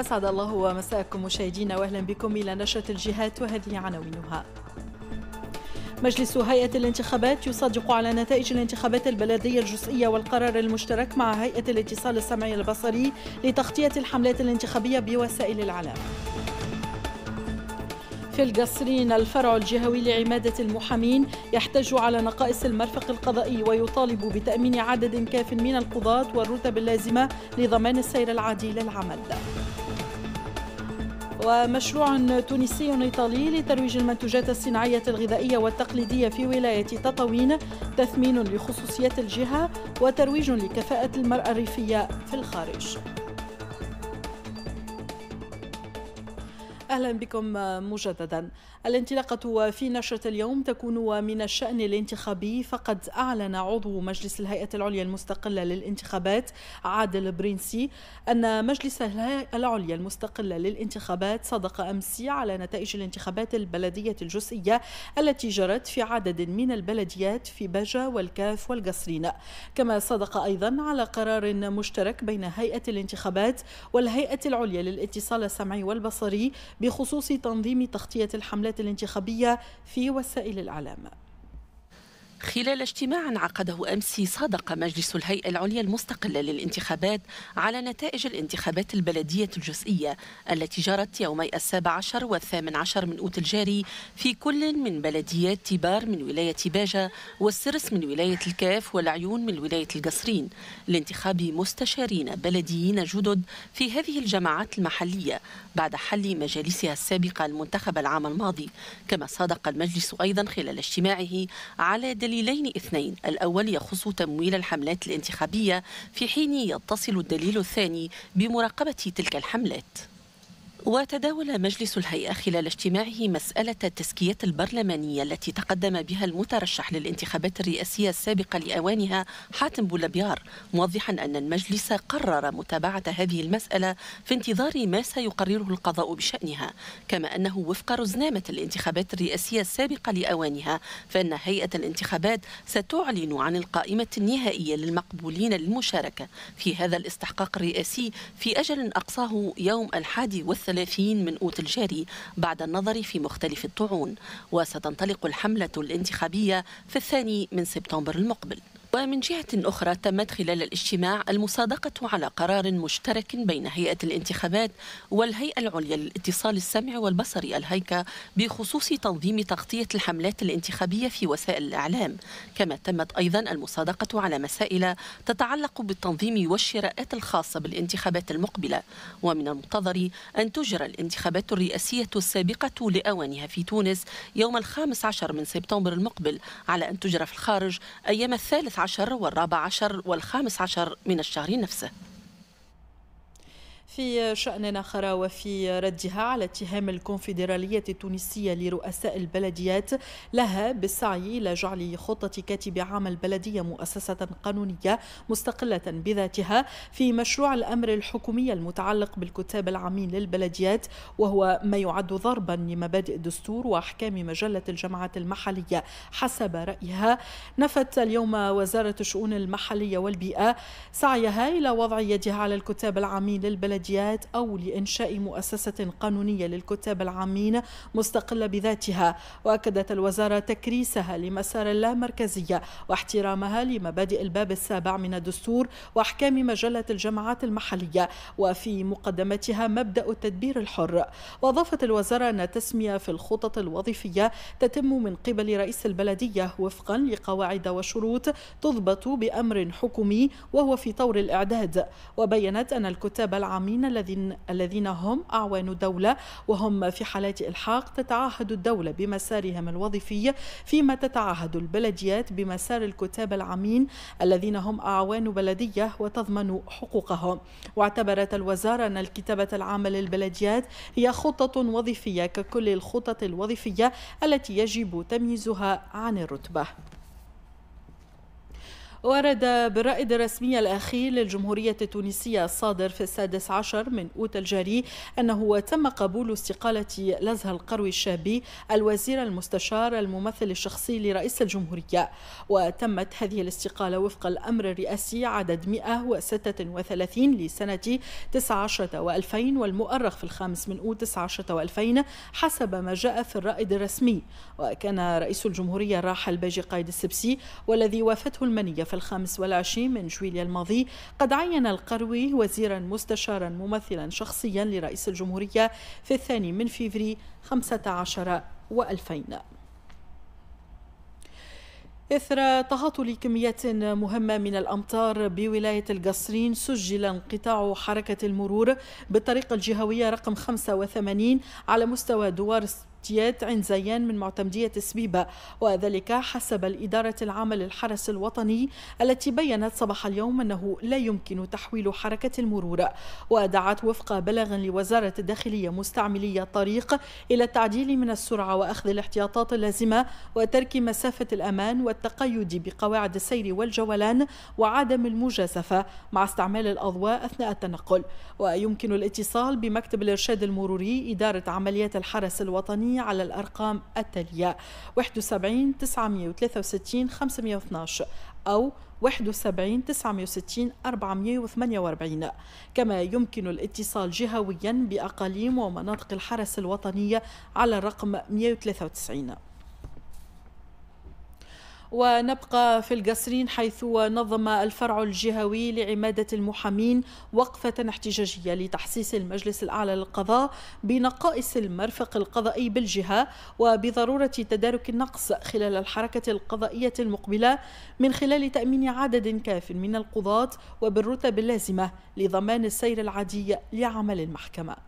أسعد الله ومساءكم مشاهدينا وأهلا بكم إلى نشرة الجهات وهذه عناوينها مجلس هيئة الانتخابات يصدق على نتائج الانتخابات البلدية الجزئية والقرار المشترك مع هيئة الاتصال السمعي البصري لتغطية الحملات الانتخابية بوسائل الإعلام في القصرين الفرع الجهوي لعمادة المحامين يحتج على نقائص المرفق القضائي ويطالب بتأمين عدد كاف من القضاة والرتب اللازمة لضمان السير العادي للعمل. ومشروع تونسي إيطالي لترويج المنتوجات الصناعية الغذائية والتقليدية في ولاية تطاوين تثمين لخصوصية الجهة وترويج لكفاءة المرأة الريفية في الخارج أهلا بكم مجددا الانطلاقة في نشرة اليوم تكون من الشأن الانتخابي فقد أعلن عضو مجلس الهيئة العليا المستقلة للانتخابات عادل برنسي أن مجلس الهيئة العليا المستقلة للانتخابات صدق أمس على نتائج الانتخابات البلدية الجزئية التي جرت في عدد من البلديات في بجا والكاف والقصرين كما صدق أيضا على قرار مشترك بين هيئة الانتخابات والهيئة العليا للاتصال السمعي والبصري بخصوص تنظيم تغطية الحملات الانتخابية في وسائل الإعلام خلال اجتماع عقده أمس صادق مجلس الهيئة العليا المستقلة للانتخابات على نتائج الانتخابات البلدية الجزئية التي جرت يومي السابع عشر والثامن عشر من أوت الجاري في كل من بلديات تبار من ولاية باجة والسرس من ولاية الكاف والعيون من ولاية القصرين لانتخاب مستشارين بلديين جدد في هذه الجماعات المحلية بعد حل مجالسها السابقة المنتخبة العام الماضي كما صادق المجلس أيضا خلال اجتماعه على دل دليلين اثنين الأول يخص تمويل الحملات الانتخابية في حين يتصل الدليل الثاني بمراقبة تلك الحملات وتداول مجلس الهيئة خلال اجتماعه مسألة التزكية البرلمانية التي تقدم بها المترشح للانتخابات الرئاسية السابقة لأوانها حاتم بولبيار موضحا أن المجلس قرر متابعة هذه المسألة في انتظار ما سيقرره القضاء بشأنها كما أنه وفق رزنامة الانتخابات الرئاسية السابقة لأوانها فإن هيئة الانتخابات ستعلن عن القائمة النهائية للمقبولين للمشاركة في هذا الاستحقاق الرئاسي في أجل أقصاه يوم الحادي والثلاثين 30 من أوت الجاري بعد النظر في مختلف الطعون وستنطلق الحملة الانتخابية في الثاني من سبتمبر المقبل ومن جهة أخرى تمت خلال الاجتماع المصادقة على قرار مشترك بين هيئة الانتخابات والهيئة العليا للاتصال السمعي والبصري الهيكا بخصوص تنظيم تغطية الحملات الانتخابية في وسائل الإعلام كما تمت أيضا المصادقة على مسائل تتعلق بالتنظيم والشراءات الخاصة بالانتخابات المقبلة ومن المنتظر أن تجرى الانتخابات الرئاسية السابقة لأوانها في تونس يوم الخامس عشر من سبتمبر المقبل على أن تجرى في الخارج أيام الثالث عشر والرابع عشر والخامس عشر من الشهر نفسه في شأن آخر وفي ردها على اتهام الكونفدرالية التونسية لرؤساء البلديات لها بالسعي إلى جعل خطة كاتب عام البلدية مؤسسة قانونية مستقلة بذاتها في مشروع الأمر الحكومي المتعلق بالكتاب العامين للبلديات وهو ما يعد ضربا لمبادئ الدستور وأحكام مجلة الجماعات المحلية حسب رأيها نفت اليوم وزارة الشؤون المحلية والبيئة سعيها إلى وضع يدها على الكتاب العامين للبلديات البلديات أو لإنشاء مؤسسة قانونية للكتاب العامين مستقلة بذاتها وأكدت الوزارة تكريسها لمسار اللامركزية واحترامها لمبادئ الباب السابع من الدستور وأحكام مجلة الجماعات المحلية وفي مقدمتها مبدأ التدبير الحر وأضافت الوزارة أن التسمية في الخطط الوظيفية تتم من قبل رئيس البلدية وفقا لقواعد وشروط تضبط بأمر حكومي وهو في طور الإعداد وبينت أن الكتاب العام المحامين الذين الذين هم أعوان دولة وهم في حالات إلحاق تتعهد الدولة بمسارهم الوظيفي فيما تتعهد البلديات بمسار الكتاب العامين الذين هم أعوان بلدية وتضمن حقوقهم واعتبرت الوزارة أن الكتابة العامة للبلديات هي خطة وظيفية ككل الخطط الوظيفية التي يجب تمييزها عن الرتبة ورد بالرائد الرسمي الأخير للجمهورية التونسية الصادر في السادس عشر من أوت الجاري أنه تم قبول استقالة لزه القروي الشابي الوزير المستشار الممثل الشخصي لرئيس الجمهورية وتمت هذه الاستقالة وفق الأمر الرئاسي عدد 136 لسنة 19 و2000 والمؤرخ في الخامس من أوت 19 و2000 حسب ما جاء في الرائد الرسمي وكان رئيس الجمهورية الراحل باجي قايد السبسي والذي وافته المنية في الخامس والعشرين من جويليا الماضي قد عين القروي وزيرا مستشارا ممثلا شخصيا لرئيس الجمهورية في الثاني من فيفري 15 و2000 إثر تهاطل كميات مهمة من الأمطار بولاية القصرين سجل انقطاع حركة المرور بالطريقة الجهوية رقم 85 على مستوى دوار تيات عين زيان من معتمدية سبيبة وذلك حسب الإدارة العامة للحرس الوطني التي بيّنت صباح اليوم أنه لا يمكن تحويل حركة المرور ودعت وفق بلغ لوزارة الداخلية مستعملي الطريق إلى التعديل من السرعة وأخذ الاحتياطات اللازمة وترك مسافة الأمان والتقيد بقواعد السير والجولان وعدم المجازفة مع استعمال الأضواء أثناء التنقل ويمكن الاتصال بمكتب الإرشاد المروري إدارة عمليات الحرس الوطني العالمية على الأرقام التالية 71 963 512 أو 71 960 448 كما يمكن الاتصال جهويا بأقاليم ومناطق الحرس الوطنية على الرقم 193 ونبقى في القصرين حيث نظم الفرع الجهوي لعمادة المحامين وقفة احتجاجية لتحسيس المجلس الأعلى للقضاء بنقائص المرفق القضائي بالجهة وبضرورة تدارك النقص خلال الحركة القضائية المقبلة من خلال تأمين عدد كاف من القضاة وبالرتب اللازمة لضمان السير العادي لعمل المحكمة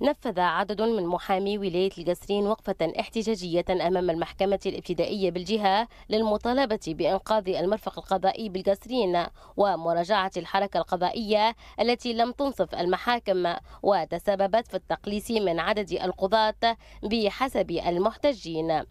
نفذ عدد من محامي ولاية الجسرين وقفة احتجاجية أمام المحكمة الابتدائية بالجهة للمطالبة بإنقاذ المرفق القضائي بالجسرين ومراجعة الحركة القضائية التي لم تنصف المحاكم وتسببت في التقليص من عدد القضاة بحسب المحتجين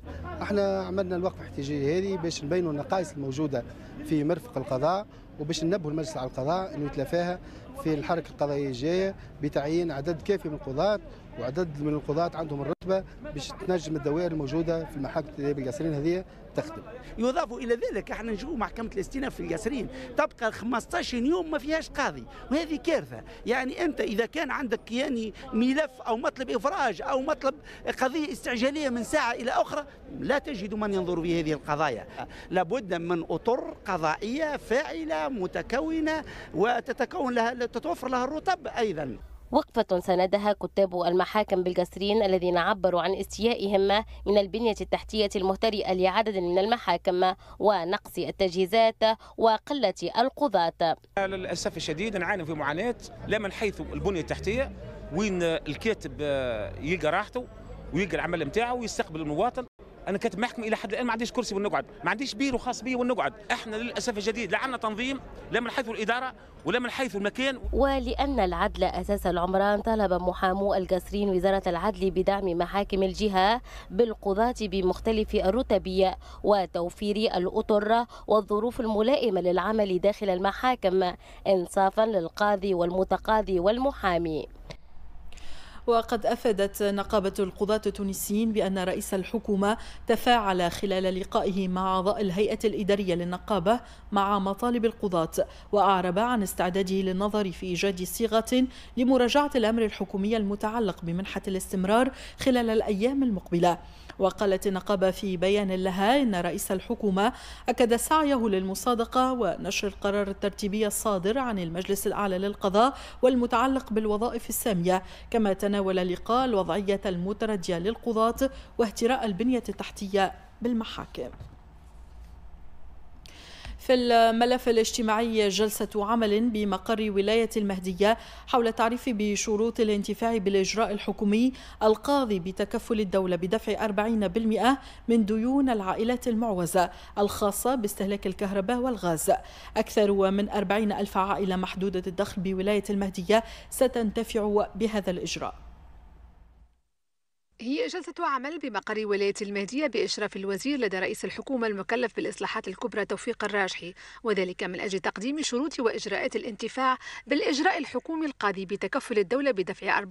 احنا عملنا الوقفة الاحتجاجية هذه باش نبينوا النقائص الموجودة في مرفق القضاء وباش ننبهوا المجلس على القضاء انه يتلافاها في الحركه القضائيه الجايه بتعيين عدد كافي من القضاه وعدد من القضاه عندهم الرتبه باش تنجم الدوائر الموجوده في المحاكم التدريبيه القصرين هذه تخدم يضاف الى ذلك احنا نشوف محكمه الاستئناف في الياسرين تبقى 15 يوم ما فيهاش قاضي وهذه كارثه يعني انت اذا كان عندك يعني ملف او مطلب افراج او مطلب قضيه استعجاليه من ساعه الى اخرى لا تجد من ينظر في هذه القضايا لابد من اطر قضائيه فاعله متكونه وتتكون لها تتوفر لها الرطب ايضا وقفة سندها كتاب المحاكم بالقصرين الذين عبروا عن استيائهم من البنية التحتية المهترئة لعدد من المحاكم ونقص التجهيزات وقلة القضاة للأسف الشديد نعاني في معاناة لا من حيث البنية التحتية وين الكاتب يلقى راحته ويجي العمل نتاعو ويستقبل المواطن انا كنت محكم الى حد الان ما عنديش كرسي ونقعد ما عنديش بيرو خاص بي ونقعد احنا للاسف الجديد لا عندنا تنظيم لا من حيث الاداره ولا من حيث المكان ولان العدل اساس العمران طلب محامو القصرين وزاره العدل بدعم محاكم الجهه بالقضاه بمختلف الرتب وتوفير الاطر والظروف الملائمه للعمل داخل المحاكم انصافا للقاضي والمتقاضي والمحامي وقد أفادت نقابة القضاة التونسيين بأن رئيس الحكومة تفاعل خلال لقائه مع أعضاء الهيئة الإدارية للنقابة مع مطالب القضاة وأعرب عن استعداده للنظر في إيجاد صيغة لمراجعة الأمر الحكومي المتعلق بمنحة الاستمرار خلال الأيام المقبلة وقالت النقابة في بيان لها إن رئيس الحكومة أكد سعيه للمصادقة ونشر القرار الترتيبي الصادر عن المجلس الأعلى للقضاء والمتعلق بالوظائف السامية كما تنبأ تناول لقاء الوضعية المتردية للقضاة واهتراء البنية التحتية بالمحاكم في الملف الاجتماعي جلسة عمل بمقر ولاية المهدية حول التعريف بشروط الانتفاع بالإجراء الحكومي القاضي بتكفل الدولة بدفع 40% من ديون العائلات المعوزة الخاصة باستهلاك الكهرباء والغاز أكثر من 40 ألف عائلة محدودة الدخل بولاية المهدية ستنتفع بهذا الإجراء هي جلسة عمل بمقر ولاية المهدية بإشراف الوزير لدى رئيس الحكومة المكلف بالإصلاحات الكبرى توفيق الراجحي وذلك من أجل تقديم شروط وإجراءات الانتفاع بالإجراء الحكومي القاضي بتكفل الدولة بدفع 40%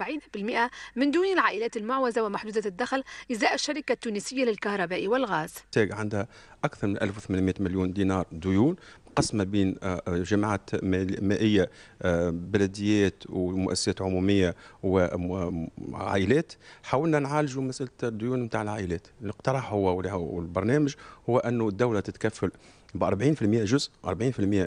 من دون العائلات المعوزة ومحدودة الدخل إزاء الشركة التونسية للكهرباء والغاز عندها أكثر من 1800 مليون دينار ديون مقسمه بين آه، آه، جماعات مائيه آه، بلديات ومؤسسات عموميه وعائلات حاولنا نعالجوا مساله الديون نتاع العائلات الاقتراح هو والبرنامج هو انه الدوله تتكفل ب 40% جزء 40%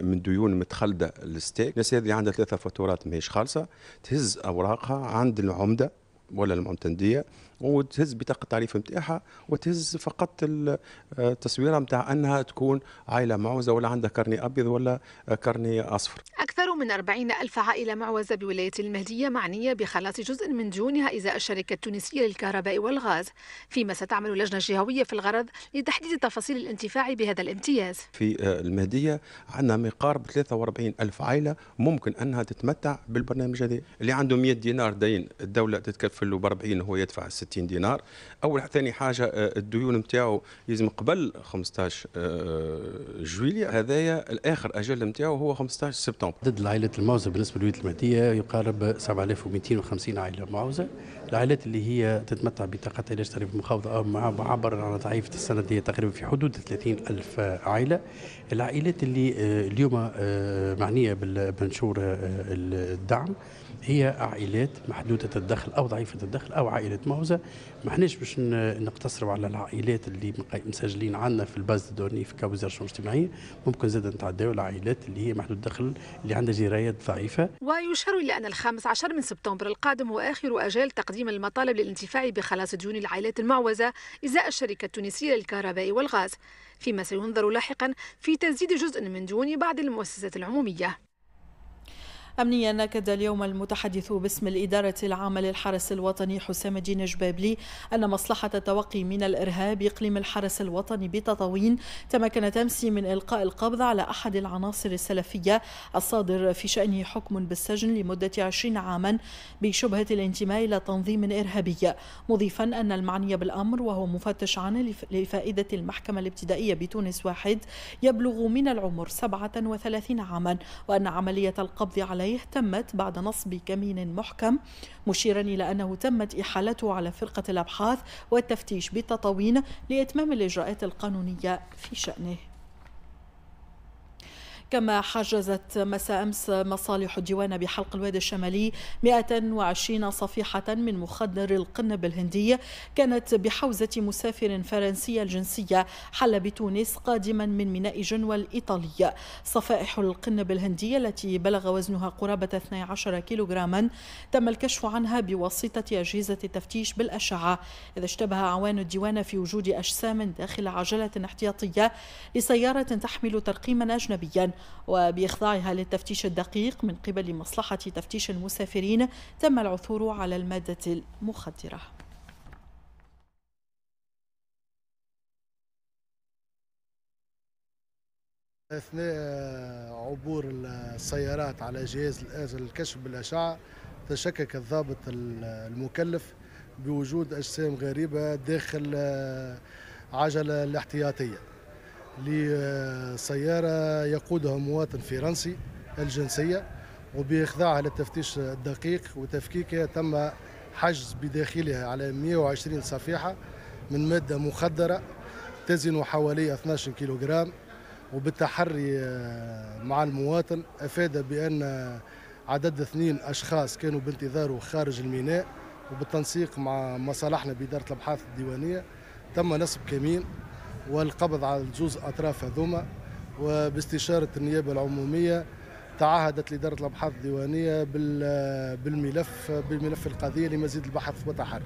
من ديون متخلده للستيك الناس هذه عندها ثلاثه فاتورات ماهيش خالصه تهز اوراقها عند العمده ولا المعتمديه وتهز بطاقه التعريف نتاعها وتهز فقط آه، التصويره نتاع انها تكون عائله معوزه ولا عندها كرني ابيض ولا آه، كرني اصفر. اكثر من 40 الف عائله معوزه بولايه المهديه معنيه بخلاص جزء من ديونها ازاء الشركه التونسيه للكهرباء والغاز، فيما ستعمل لجنه جهويه في الغرض لتحديد تفاصيل الانتفاع بهذا الامتياز. في آه، المهديه عندنا ما يقارب 43 الف عائله ممكن انها تتمتع بالبرنامج هذا، اللي عنده 100 دينار دين الدوله تتكفل له ب 40 هو يدفع 60 60 دينار اول ثاني حاجه آه، الديون نتاعو لازم قبل 15 آه، جويليا هذايا الاخر اجل نتاعو هو 15 سبتمبر ضد العائلات المعوزه بالنسبه للولايات المتحده يقارب 7250 عائله معوزه العائلات اللي هي تتمتع بطاقة علاج تعريف مخاوضة أو عبر عن ضعيفة السندية تقريبا في حدود 30 ألف عائلة العائلات اللي آه، اليوم معنية بمنشور الدعم هي عائلات محدودة الدخل أو ضعيفة الدخل أو عائلات موزة ما احناش باش نقتصروا على العائلات اللي مسجلين عندنا في الباز دوني في كوزارة الشؤون الاجتماعية ممكن زاد نتعداو العائلات اللي هي محدودة الدخل اللي عندها جرايات ضعيفة ويشار إلى أن الخامس عشر من سبتمبر القادم هو آخر أجال تقديم المطالب للانتفاع بخلاص ديون العائلات المعوزة إزاء الشركة التونسية للكهرباء والغاز فيما سينظر لاحقا في تسديد جزء من ديون بعض المؤسسات العمومية أمنيا أكد اليوم المتحدث باسم الإدارة العامة للحرس الوطني حسام الدين جبابلي أن مصلحة التوقي من الإرهاب إقليم الحرس الوطني بتطاوين تمكنت أمس من إلقاء القبض على أحد العناصر السلفية الصادر في شأنه حكم بالسجن لمدة 20 عاما بشبهة الانتماء إلى تنظيم إرهابي مضيفا أن المعني بالأمر وهو مفتش عن لفائدة المحكمة الابتدائية بتونس واحد يبلغ من العمر 37 عاما وأن عملية القبض عليه عليه تمت بعد نصب كمين محكم مشيرا إلى أنه تمت إحالته على فرقة الأبحاث والتفتيش بالتطاوين لإتمام الإجراءات القانونية في شأنه كما حجزت مساء أمس مصالح الديوانة بحلق الوادي الشمالي 120 صفيحة من مخدر القنب الهندي كانت بحوزة مسافر فرنسي الجنسية حل بتونس قادما من ميناء جنوى الإيطالي صفائح القنب الهندي التي بلغ وزنها قرابة 12 كيلوغراما تم الكشف عنها بواسطة أجهزة التفتيش بالأشعة إذا اشتبه عوان الديوان في وجود أجسام داخل عجلة احتياطية لسيارة تحمل ترقيما أجنبيا وبإخضاعها للتفتيش الدقيق من قبل مصلحة تفتيش المسافرين تم العثور على المادة المخدرة اثناء عبور السيارات على جهاز الكشف بالاشعه تشكك الضابط المكلف بوجود اجسام غريبه داخل عجله الاحتياطيه لسيارة يقودها مواطن فرنسي الجنسية وبإخضاعها للتفتيش الدقيق وتفكيكها تم حجز بداخلها على 120 صفيحة من مادة مخدرة تزن حوالي 12 كيلوغرام وبالتحري آه، مع المواطن أفاد بأن عدد اثنين أشخاص كانوا بانتظاره خارج الميناء وبالتنسيق مع مصالحنا بإدارة الأبحاث الديوانية تم نصب كمين والقبض على الجوز أطراف هذوما وباستشارة النيابة العمومية تعهدت لإدارة الأبحاث الديوانية بالملف بملف القضية لمزيد البحث وتحري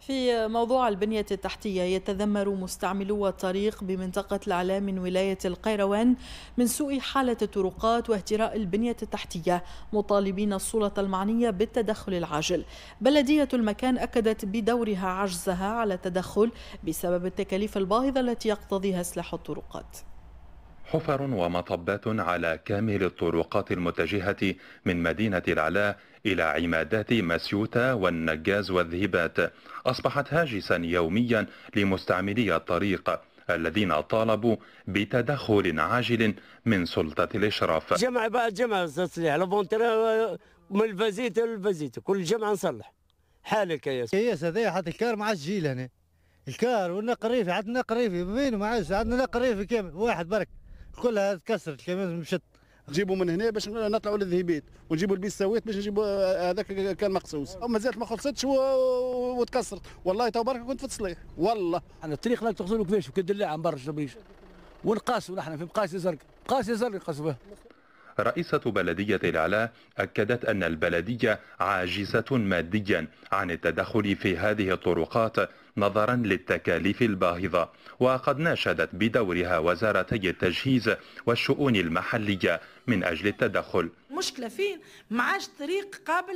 في موضوع البنية التحتية يتذمر مستعملو الطريق بمنطقة العلا من ولاية القيروان من سوء حالة الطرقات واهتراء البنية التحتية مطالبين السلطة المعنية بالتدخل العاجل بلدية المكان أكدت بدورها عجزها على التدخل بسبب التكاليف الباهظة التي يقتضيها سلاح الطرقات حفر ومطبات على كامل الطرقات المتجهة من مدينة العلاء إلى عمادات ماسيوتا والنجاز والذهبات أصبحت هاجسا يوميا لمستعملي الطريق الذين طالبوا بتدخل عاجل من سلطة الإشراف جمع بعد جمع تصليح من الفازيت للفازيت كل جمعة نصلح حالك يا ياسر إيه يا إيه، هذا حتى الكار مع الجيل هنا الكار والنقريفي عندنا نقريفي بينه ما عادش عندنا نقريفي كامل واحد برك كلها تكسرت كامل مشت نجيبوا من هنا باش نطلعوا للذهبيت ونجيبوا البيساويت باش نجيبوا آه، هذاك كان مقصوص وما زالت ما خلصتش وتكسرت والله تو برك كنت في التصليح والله انا الطريق لا تغزلوا كيفاش كدلاعه من برا بيش ونقاسوا نحن في مقاسي زرق مقاسي زرق نقاسوا رئيسة بلدية العلا أكدت أن البلدية عاجزة ماديا عن التدخل في هذه الطرقات نظرا للتكاليف الباهظة وقد ناشدت بدورها وزارتي التجهيز والشؤون المحلية من أجل التدخل المشكله فين ما عادش طريق قابل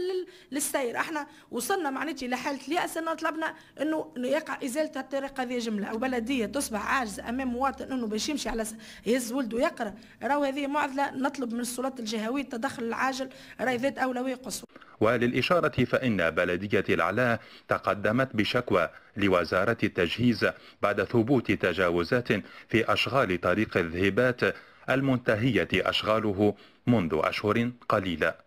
للسير احنا وصلنا معناتها الى حاله الياس ان طلبنا انه يقع ازاله الطريق هذه جمله وبلديه تصبح عاجزه امام مواطن انه باش يمشي على يهز ولده يقرا راهو هذه معضله نطلب من السلطات الجهويه التدخل العاجل راهي ذات اولويه قصوى وللاشاره فان بلديه العلا تقدمت بشكوى لوزارة التجهيز بعد ثبوت تجاوزات في أشغال طريق الذهبات المنتهية أشغاله منذ أشهر قليلة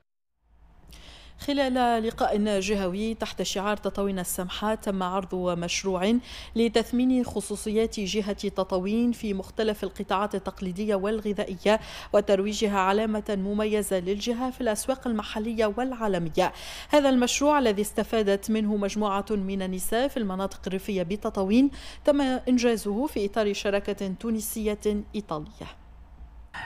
خلال لقاء جهوي تحت شعار تطاوين السمحة تم عرض مشروع لتثمين خصوصيات جهة تطاوين في مختلف القطاعات التقليدية والغذائية وترويجها علامة مميزة للجهة في الأسواق المحلية والعالمية هذا المشروع الذي استفادت منه مجموعة من النساء في المناطق الريفية بتطاوين تم إنجازه في إطار شراكة تونسية إيطالية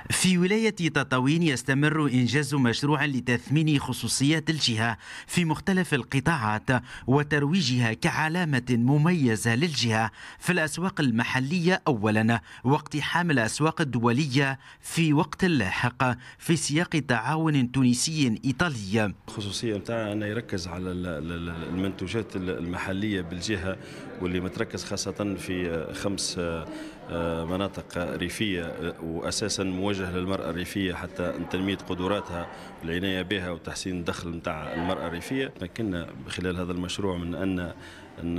في ولاية تطاوين يستمر إنجاز مشروع لتثمين خصوصيات الجهة في مختلف القطاعات وترويجها كعلامة مميزة للجهة في الأسواق المحلية أولا واقتحام الأسواق الدولية في وقت لاحق في سياق تعاون تونسي إيطالي الخصوصية أن أنه يركز على المنتوجات المحلية بالجهة واللي متركز خاصة في خمس آه، مناطق ريفية آه، وأساسا موجه للمرأة الريفية حتى تنمية قدراتها والعناية بها وتحسين الدخل نتاع المرأة الريفية تمكنا خلال هذا المشروع من أن ان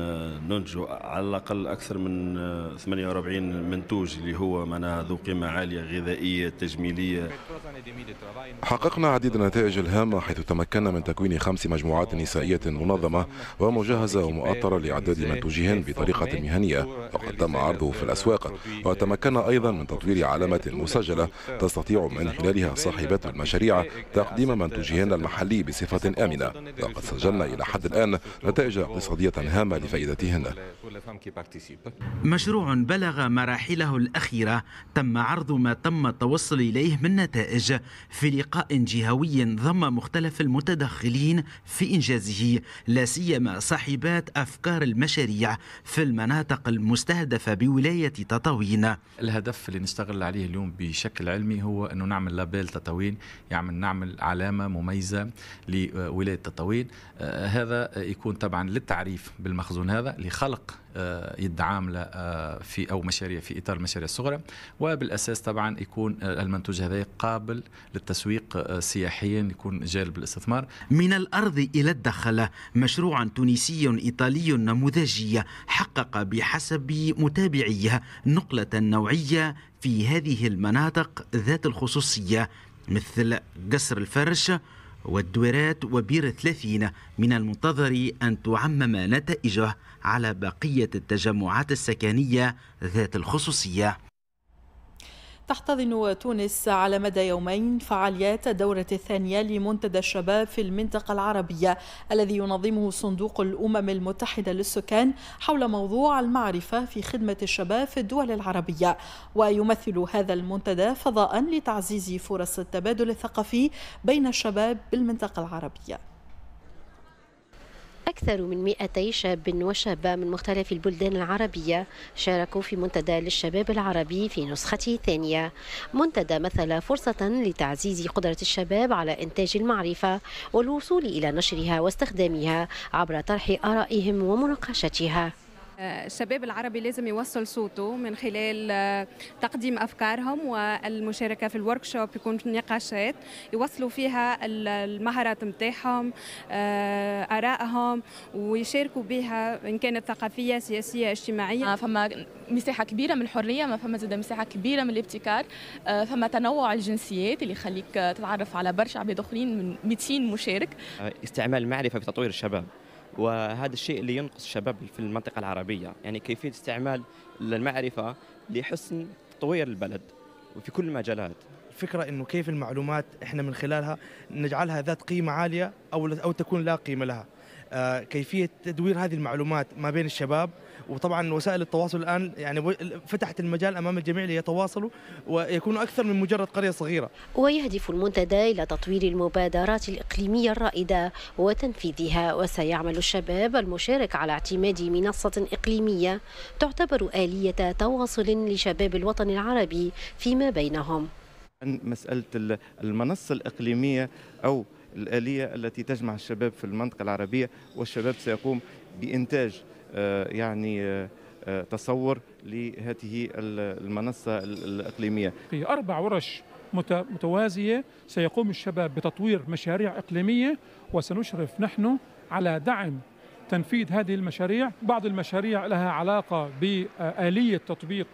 ننتجوا على الاقل اكثر من 48 منتوج اللي هو معناها ذو قيمه عاليه غذائيه تجميليه حققنا عديد النتائج الهامه حيث تمكنا من تكوين خمس مجموعات نسائيه منظمه ومجهزه ومؤطره لاعداد منتوجهن بطريقه مهنيه وقد تم عرضه في الاسواق وتمكنا ايضا من تطوير علامه مسجله تستطيع من خلالها صاحبات المشاريع تقديم منتوجهن المحلي بصفه امنه لقد سجلنا الى حد الان نتائج اقتصاديه هامه لفائدتهن مشروع بلغ مراحله الأخيرة تم عرض ما تم التوصل إليه من نتائج في لقاء جهوي ضم مختلف المتدخلين في إنجازه لا سيما صاحبات أفكار المشاريع في المناطق المستهدفة بولاية تطاوين الهدف اللي نشتغل عليه اليوم بشكل علمي هو أنه نعمل لابيل تطاوين يعني نعمل علامة مميزة لولاية تطاوين آه، هذا يكون طبعا للتعريف بالمناطق المخزون هذا لخلق يد آه، عامله آه، في او مشاريع في اطار المشاريع الصغرى وبالاساس طبعا يكون آه، المنتوج هذا قابل للتسويق سياحيا يكون جالب للاستثمار من الارض الى الدخل مشروع تونسي ايطالي نموذجي حقق بحسب متابعيه نقله نوعيه في هذه المناطق ذات الخصوصيه مثل قصر الفرش والدويرات وبير 30 من المنتظر أن تعمم نتائجه على بقية التجمعات السكنية ذات الخصوصية تحتضن تونس على مدى يومين فعاليات الدورة الثانية لمنتدى الشباب في المنطقة العربية الذي ينظمه صندوق الأمم المتحدة للسكان حول موضوع المعرفة في خدمة الشباب في الدول العربية ويمثل هذا المنتدى فضاء لتعزيز فرص التبادل الثقافي بين الشباب بالمنطقة العربية أكثر من 200 شاب وشابة من مختلف البلدان العربية شاركوا في منتدى للشباب العربي في نسخته الثانية منتدى مثل فرصة لتعزيز قدرة الشباب على إنتاج المعرفة والوصول إلى نشرها واستخدامها عبر طرح آرائهم ومناقشتها الشباب العربي لازم يوصل صوته من خلال آه، تقديم افكارهم والمشاركه في الورك شوب يكون في نقاشات يوصلوا فيها المهارات نتاعهم آه، ارائهم ويشاركوا بها ان كانت ثقافيه سياسيه اجتماعيه آه، فما مساحه كبيره من الحريه ما فما زاد مساحه كبيره من الابتكار فما تنوع الجنسيات اللي يخليك تتعرف على برشا عباد اخرين من 200 مشارك استعمال المعرفه في تطوير الشباب وهذا الشيء اللي ينقص الشباب في المنطقة العربية يعني كيفية استعمال المعرفة لحسن تطوير البلد وفي كل المجالات الفكرة انه كيف المعلومات احنا من خلالها نجعلها ذات قيمة عالية او او تكون لا قيمة لها آه، كيفيه تدوير هذه المعلومات ما بين الشباب وطبعا وسائل التواصل الان يعني فتحت المجال امام الجميع ليتواصلوا ويكونوا اكثر من مجرد قريه صغيره. ويهدف المنتدى الى تطوير المبادرات الاقليميه الرائده وتنفيذها وسيعمل الشباب المشارك على اعتماد منصه اقليميه تعتبر اليه تواصل لشباب الوطن العربي فيما بينهم. مساله المنصه الاقليميه او الآلية التي تجمع الشباب في المنطقة العربية والشباب سيقوم بإنتاج آه، يعني آه، آه، تصور لهذه المنصة الإقليمية في أربع ورش متوازية سيقوم الشباب بتطوير مشاريع إقليمية وسنشرف نحن على دعم تنفيذ هذه المشاريع بعض المشاريع لها علاقة بآلية تطبيق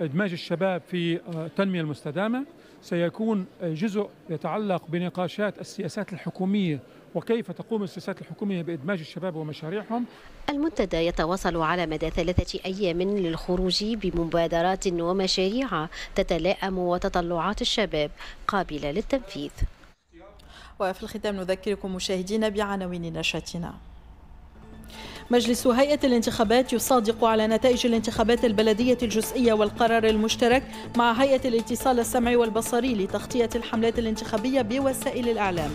إدماج الشباب في آه، التنمية المستدامة سيكون آه، جزء يتعلق بنقاشات السياسات الحكومية وكيف تقوم السياسات الحكومية بإدماج الشباب ومشاريعهم المنتدى يتواصل على مدى ثلاثة أيام للخروج بمبادرات ومشاريع تتلائم وتطلعات الشباب قابلة للتنفيذ وفي الختام نذكركم مشاهدينا بعناوين نشاتنا مجلس هيئة الانتخابات يصادق على نتائج الانتخابات البلدية الجزئية والقرار المشترك مع هيئة الاتصال السمعي والبصري لتغطية الحملات الانتخابية بوسائل الإعلام.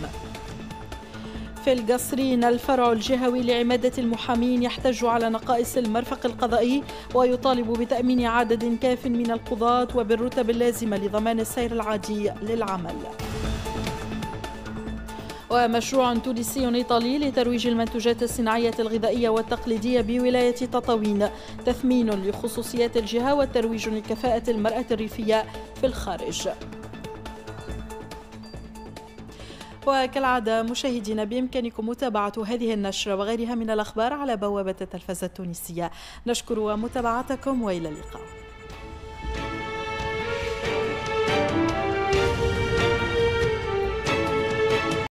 في القصرين الفرع الجهوي لعمادة المحامين يحتج على نقائص المرفق القضائي ويطالب بتأمين عدد كاف من القضاة وبالرتب اللازمة لضمان السير العادي للعمل. ومشروع تونسي إيطالي لترويج المنتوجات الصناعية الغذائية والتقليدية بولاية تطاوين تثمين لخصوصيات الجهة وترويج لكفاءة المرأة الريفية في الخارج وكالعادة مشاهدينا بإمكانكم متابعة هذه النشرة وغيرها من الأخبار على بوابة التلفزة التونسية نشكر متابعتكم وإلى اللقاء